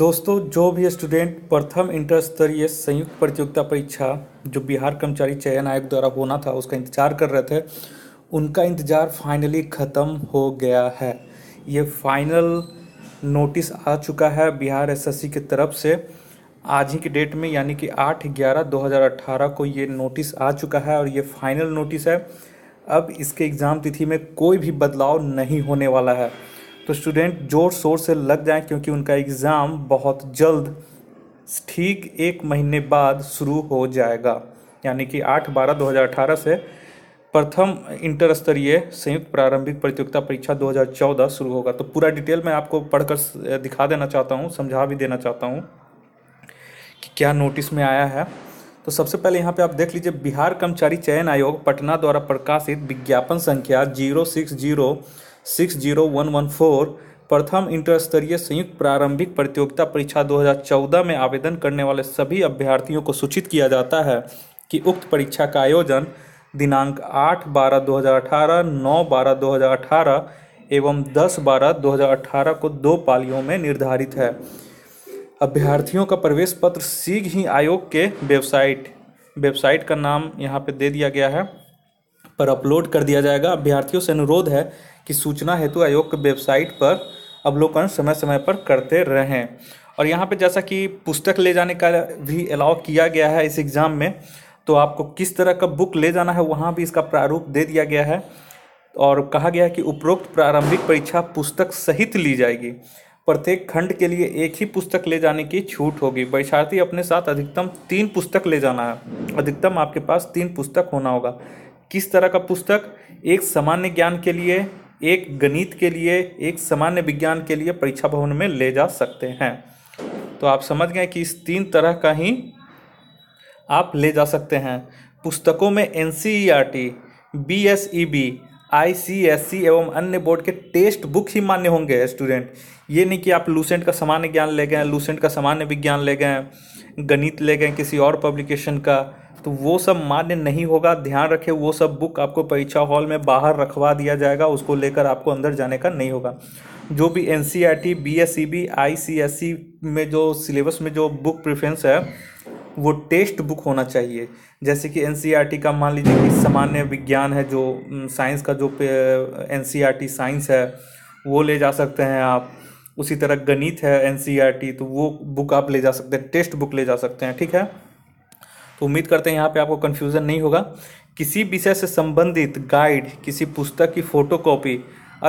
दोस्तों जो भी स्टूडेंट प्रथम इंटर स्तरीय संयुक्त प्रतियोगिता परीक्षा जो बिहार कर्मचारी चयन आयोग द्वारा होना था उसका इंतजार कर रहे थे उनका इंतज़ार फाइनली ख़त्म हो गया है ये फाइनल नोटिस आ चुका है बिहार एसएससी की तरफ से आज ही के डेट में यानी कि 8 ग्यारह 2018 को ये नोटिस आ चुका है और ये फाइनल नोटिस है अब इसके एग्ज़ाम तिथि में कोई भी बदलाव नहीं होने वाला है तो स्टूडेंट ज़ोर शोर से लग जाएं क्योंकि उनका एग्ज़ाम बहुत जल्द ठीक एक महीने बाद शुरू हो जाएगा यानी कि आठ बारह दो हज़ार अठारह से प्रथम इंटर स्तरीय संयुक्त प्रारंभिक प्रतियोगिता परीक्षा 2014 शुरू होगा तो पूरा डिटेल मैं आपको पढ़कर दिखा देना चाहता हूँ समझा भी देना चाहता हूँ कि क्या नोटिस में आया है तो सबसे पहले यहाँ पे आप देख लीजिए बिहार कर्मचारी चयन आयोग पटना द्वारा प्रकाशित विज्ञापन संख्या zero six zero six zero one one four प्रथम इंटर स्तरीय संयुक्त प्रारंभिक प्रतियोगिता परीक्षा 2014 में आवेदन करने वाले सभी अभ्यर्थियों को सूचित किया जाता है कि उक्त परीक्षा का आयोजन दिनांक आठ बारह दो हज़ार अठारह नौ बारह दो हज़ार अठारह एवं दस बारह दो हज़ार अठारह को दो पालियों में निर्धारित है अभ्यर्थियों का प्रवेश पत्र शीघ्र ही आयोग के वेबसाइट वेबसाइट का नाम यहाँ पे दे दिया गया है पर अपलोड कर दिया जाएगा अभ्यर्थियों से अनुरोध है कि सूचना हेतु आयोग की वेबसाइट पर अवलोकन समय समय पर करते रहें और यहाँ पर जैसा कि पुस्तक ले जाने का भी अलाउ किया गया है इस एग्ज़ाम में तो आपको किस तरह का बुक ले जाना है वहाँ भी इसका प्रारूप दे दिया गया है और कहा गया है कि उपरोक्त प्रारंभिक परीक्षा पुस्तक सहित ली जाएगी प्रत्येक खंड के लिए एक ही पुस्तक ले जाने की छूट होगी परीक्षार्थी अपने साथ अधिकतम तीन पुस्तक ले जाना है अधिकतम आपके पास तीन पुस्तक होना होगा किस तरह का पुस्तक एक सामान्य ज्ञान के लिए एक गणित के लिए एक सामान्य विज्ञान के लिए परीक्षा भवन में ले जा सकते हैं तो आप समझ गए कि इस तीन तरह का ही आप ले जा सकते हैं पुस्तकों में N C E R T B S E B I C S C एवं अन्य बोर्ड के टेस्ट बुक ही मान्य होंगे स्टूडेंट ये नहीं कि आप लूसेंट का सामान्य ज्ञान ले गए लूसेंट का सामान्य विज्ञान ले गए गणित ले गए किसी और पब्लिकेशन का तो वो सब मान्य नहीं होगा ध्यान रखें वो सब बुक आपको परीक्षा हॉल में बाहर रखवा दिया जाएगा उसको लेकर आपको अंदर जाने का नहीं होगा जो भी N C R T B S C B I C S C में जो सिलेबस में जो बुक प्रेफरेंस है वो टेस्ट बुक होना चाहिए जैसे कि एन सी आर टी का मान लीजिए कि सामान्य विज्ञान है जो साइंस का जो N C R T science है वो ले जा सकते हैं आप उसी तरह गणित है एन सी आर टी तो वो बुक आप ले जा सकते हैं टेक्स्ट बुक ले जा सकते हैं ठीक है उम्मीद करते हैं यहाँ पे आपको कन्फ्यूज़न नहीं होगा किसी विषय से संबंधित गाइड किसी पुस्तक की फोटोकॉपी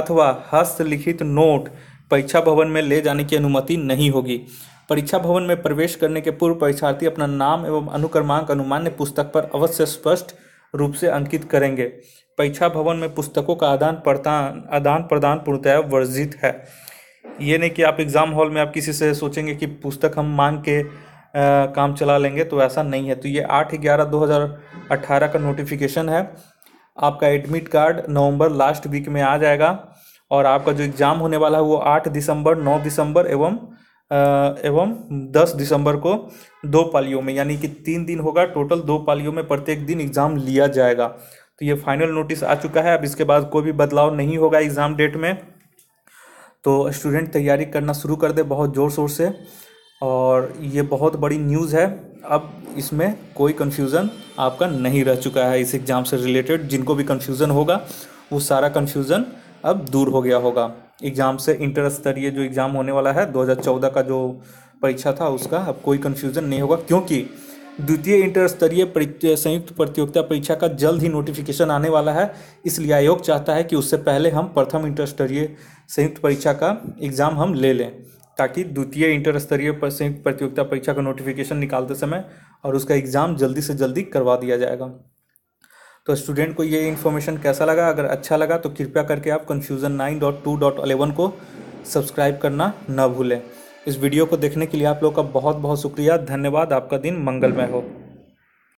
अथवा हस्तलिखित नोट परीक्षा भवन में ले जाने की अनुमति नहीं होगी परीक्षा भवन में प्रवेश करने के पूर्व परीक्षार्थी अपना नाम एवं अनुक्रमांक अनुमान्य पुस्तक पर अवश्य स्पष्ट रूप से अंकित करेंगे परीक्षा भवन में पुस्तकों का आदान प्रदान आदान प्रदान पूर्णतया वर्जित है ये नहीं कि आप एग्ज़ाम हॉल में आप किसी से सोचेंगे कि पुस्तक हम मांग के काम चला लेंगे तो ऐसा नहीं है तो ये आठ ग्यारह दो हज़ार अट्ठारह का नोटिफिकेशन है आपका admit card November last week में आ जाएगा और आपका जो एग्ज़ाम होने वाला है वो आठ दिसंबर नौ दिसंबर एवं एवं दस दिसंबर को दो पालियों में यानी कि तीन दिन होगा टोटल दो पालियों में प्रत्येक दिन एग्ज़ाम लिया जाएगा तो ये फाइनल नोटिस आ चुका है अब इसके बाद कोई भी बदलाव नहीं होगा एग्ज़ाम डेट में तो स्टूडेंट तैयारी करना शुरू कर दे बहुत ज़ोर शोर से और ये बहुत बड़ी न्यूज़ है अब इसमें कोई कन्फ्यूज़न आपका नहीं रह चुका है इस एग्ज़ाम से रिलेटेड जिनको भी कन्फ्यूज़न होगा वो सारा कन्फ्यूज़न अब दूर हो गया होगा एग्ज़ाम से इंटर स्तरीय जो एग्ज़ाम होने वाला है 2014 का जो परीक्षा था उसका अब कोई कन्फ्यूज़न नहीं होगा क्योंकि द्वितीय इंटर स्तरीय संयुक्त प्रतियोगिता परीक्षा का जल्द ही नोटिफिकेशन आने वाला है इसलिए आयोग चाहता है कि उससे पहले हम प्रथम इंटर स्तरीय संयुक्त परीक्षा का एग्ज़ाम हम ले लें ताकि द्वितीय इंटर स्तरीय संयुक्त प्रतियोगिता परीक्षा का नोटिफिकेशन निकालते समय और उसका एग्ज़ाम जल्दी से जल्दी करवा दिया जाएगा तो स्टूडेंट को ये इन्फॉर्मेशन कैसा लगा अगर अच्छा लगा तो कृपया करके आप confusion nine dot two dot eleven को सब्सक्राइब करना ना भूलें इस वीडियो को देखने के लिए आप लोग का बहुत बहुत शुक्रिया धन्यवाद आपका दिन मंगलमय हो